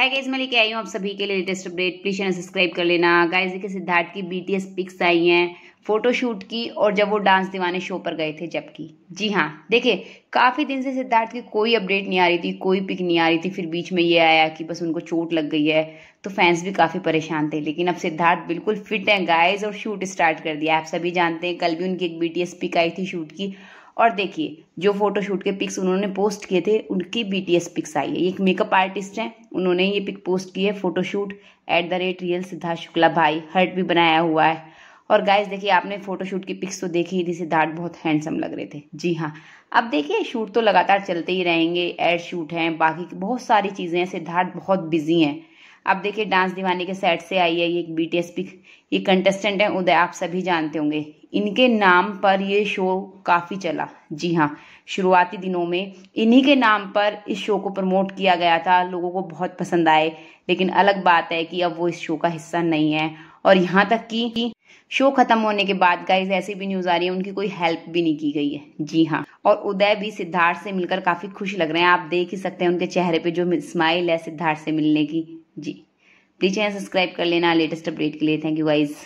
hi guys मैं लेके आई हूँ आप सभी के लिए latest update please channel subscribe कर लेना गाइज देखिए सिद्धार्थ की बीटीएस पिक्स आई हैं फोटोशूट की और जब वो डांस दीवाने शो पर गए थे जबकि जी हाँ देखिए काफ़ी दिन से सिद्धार्थ की कोई अपडेट नहीं आ रही थी कोई पिक नहीं आ रही थी फिर बीच में ये आया कि बस उनको चोट लग गई है तो फैंस भी काफ़ी परेशान थे लेकिन अब सिद्धार्थ बिल्कुल फिट हैं गाइज और शूट स्टार्ट कर दिया आप सभी जानते हैं कल भी उनकी एक बी पिक आई थी शूट की और देखिए जो फोटोशूट के पिक्स उन्होंने पोस्ट किए थे उनकी बीटीएस पिक्स आई है एक मेकअप आर्टिस्ट हैं उन्होंने ये पिक पोस्ट की है photoshoot at the rate real Siddharth Shukla भाई हर्ट भी बनाया हुआ है और गाइस देखिए आपने फोटोशूट की पिक्स तो देखी ही थी सिद्धार्थ बहुत हैंडसम लग रहे थे जी हाँ अब देखिए शूट तो लगातार चलते ही रहेंगे एड शूट हैं बाकी बहुत सारी चीज़ें हैं सिद्धार्थ बहुत बिजी हैं अब देखिए डांस दीवाने के सेट से आई है ये बीटीएस भी ये कंटेस्टेंट है उदय आप सभी जानते होंगे इनके नाम पर ये शो काफ़ी चला जी हाँ शुरुआती दिनों में इन्हीं के नाम पर इस शो को प्रमोट किया गया था लोगों को बहुत पसंद आए लेकिन अलग बात है कि अब वो इस शो का हिस्सा नहीं है और यहाँ तक कि शो खत्म होने के बाद गाइज ऐसी भी न्यूज आ रही है उनकी कोई हेल्प भी नहीं की गई है जी हाँ और उदय भी सिद्धार्थ से मिलकर काफी खुश लग रहे हैं आप देख ही सकते हैं उनके चेहरे पे जो स्माइल है सिद्धार्थ से मिलने की जी प्लीज़ चैनल सब्सक्राइब कर लेना लेटेस्ट अपडेट के लिए थैंक यू गाइज़